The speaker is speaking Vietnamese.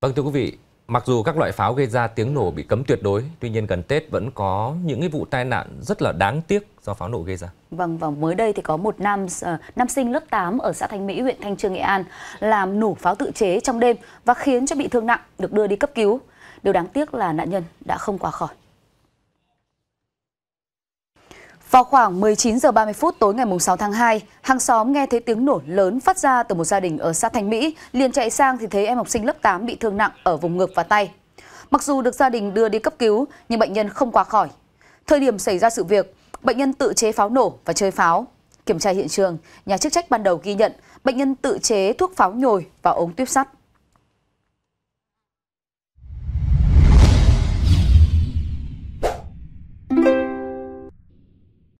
Vâng thưa quý vị, mặc dù các loại pháo gây ra tiếng nổ bị cấm tuyệt đối, tuy nhiên gần Tết vẫn có những cái vụ tai nạn rất là đáng tiếc do pháo nổ gây ra. Vâng và vâng, mới đây thì có một nam ờ, nam sinh lớp 8 ở xã Thanh Mỹ, huyện Thanh Trương, Nghệ An làm nổ pháo tự chế trong đêm và khiến cho bị thương nặng được đưa đi cấp cứu. Điều đáng tiếc là nạn nhân đã không qua khỏi. Vào khoảng 19 giờ 30 phút tối ngày 6 tháng 2, hàng xóm nghe thấy tiếng nổ lớn phát ra từ một gia đình ở xã Thanh Mỹ, liền chạy sang thì thấy em học sinh lớp 8 bị thương nặng ở vùng ngực và tay. Mặc dù được gia đình đưa đi cấp cứu, nhưng bệnh nhân không qua khỏi. Thời điểm xảy ra sự việc, bệnh nhân tự chế pháo nổ và chơi pháo. Kiểm tra hiện trường, nhà chức trách ban đầu ghi nhận bệnh nhân tự chế thuốc pháo nhồi và ống tuyếp sắt.